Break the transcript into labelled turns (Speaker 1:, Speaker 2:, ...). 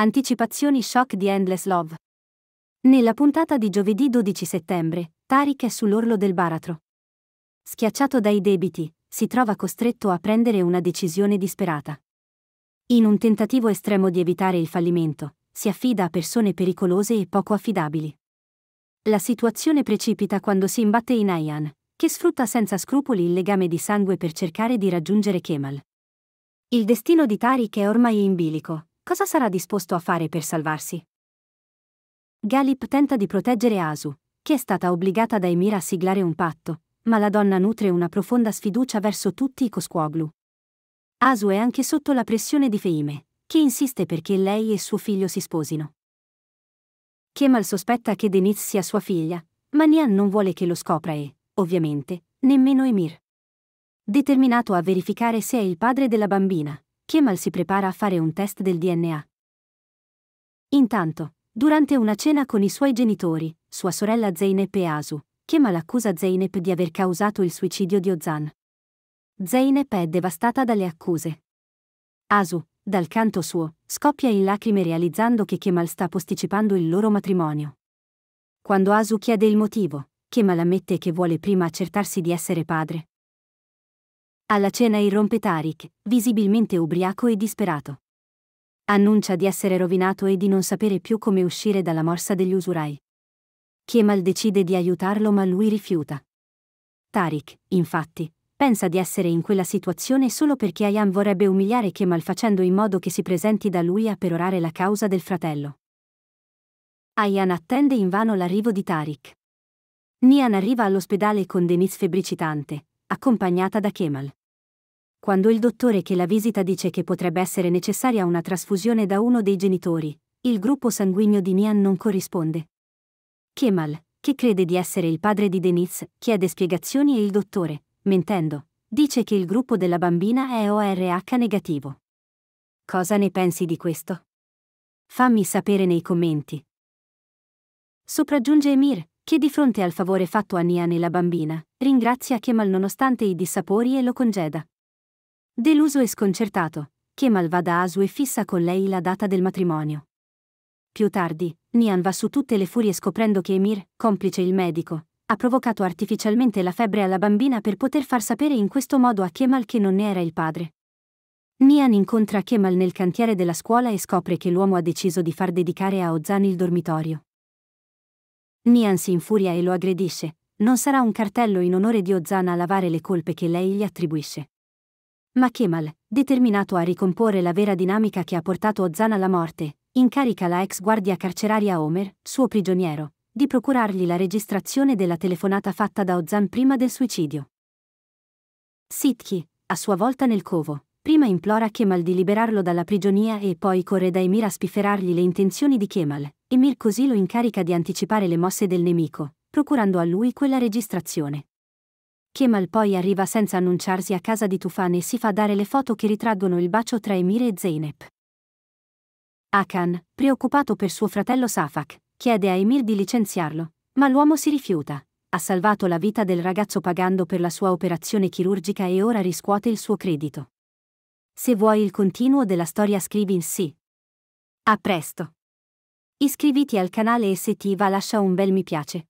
Speaker 1: Anticipazioni shock di Endless Love. Nella puntata di giovedì 12 settembre, Tariq è sull'orlo del baratro. Schiacciato dai debiti, si trova costretto a prendere una decisione disperata. In un tentativo estremo di evitare il fallimento, si affida a persone pericolose e poco affidabili. La situazione precipita quando si imbatte in Ayan, che sfrutta senza scrupoli il legame di sangue per cercare di raggiungere Kemal. Il destino di Tariq è ormai in bilico, cosa sarà disposto a fare per salvarsi? Galip tenta di proteggere Asu, che è stata obbligata da Emira a siglare un patto, ma la donna nutre una profonda sfiducia verso tutti i Cosquoglu. Asu è anche sotto la pressione di Feime, che insiste perché lei e suo figlio si sposino. Kemal sospetta che Deniz sia sua figlia, ma Nian non vuole che lo scopra e, ovviamente, nemmeno Emir. Determinato a verificare se è il padre della bambina, Kemal si prepara a fare un test del DNA. Intanto, durante una cena con i suoi genitori, sua sorella Zeynep e Asu, Kemal accusa Zeynep di aver causato il suicidio di Ozan. Zeynep è devastata dalle accuse. Asu, dal canto suo, scoppia in lacrime realizzando che Kemal sta posticipando il loro matrimonio. Quando Asu chiede il motivo, Kemal ammette che vuole prima accertarsi di essere padre. Alla cena irrompe Tariq, visibilmente ubriaco e disperato. Annuncia di essere rovinato e di non sapere più come uscire dalla morsa degli usurai. Kemal decide di aiutarlo ma lui rifiuta. Tariq, infatti, pensa di essere in quella situazione solo perché Ayan vorrebbe umiliare Kemal facendo in modo che si presenti da lui a perorare la causa del fratello. Ayan attende invano l'arrivo di Tariq. Nian arriva all'ospedale con Denis febbricitante, accompagnata da Kemal. Quando il dottore che la visita dice che potrebbe essere necessaria una trasfusione da uno dei genitori, il gruppo sanguigno di Nian non corrisponde. Kemal, che crede di essere il padre di Deniz, chiede spiegazioni e il dottore, mentendo, dice che il gruppo della bambina è ORH negativo. Cosa ne pensi di questo? Fammi sapere nei commenti. Sopraggiunge Emir, che di fronte al favore fatto a Niane la bambina, ringrazia Kemal nonostante i dissapori e lo congeda. Deluso e sconcertato, Kemal va da Asu e fissa con lei la data del matrimonio. Più tardi, Nian va su tutte le furie scoprendo che Emir, complice il medico, ha provocato artificialmente la febbre alla bambina per poter far sapere in questo modo a Kemal che non ne era il padre. Nian incontra Kemal nel cantiere della scuola e scopre che l'uomo ha deciso di far dedicare a Ozan il dormitorio. Nian si infuria e lo aggredisce. Non sarà un cartello in onore di Ozana a lavare le colpe che lei gli attribuisce. Ma Kemal, determinato a ricomporre la vera dinamica che ha portato Ozana alla morte, incarica la ex guardia carceraria Homer, suo prigioniero, di procurargli la registrazione della telefonata fatta da Ozan prima del suicidio. Sitki, a sua volta nel covo, Prima implora Kemal di liberarlo dalla prigionia e poi corre da Emir a spifferargli le intenzioni di Kemal. Emir così lo incarica di anticipare le mosse del nemico, procurando a lui quella registrazione. Kemal poi arriva senza annunciarsi a casa di Tufan e si fa dare le foto che ritraggono il bacio tra Emir e Zeynep. Akan, preoccupato per suo fratello Safak, chiede a Emir di licenziarlo, ma l'uomo si rifiuta. Ha salvato la vita del ragazzo pagando per la sua operazione chirurgica e ora riscuote il suo credito. Se vuoi il continuo della storia scrivi in sì. A presto! Iscriviti al canale e se ti va lascia un bel mi piace.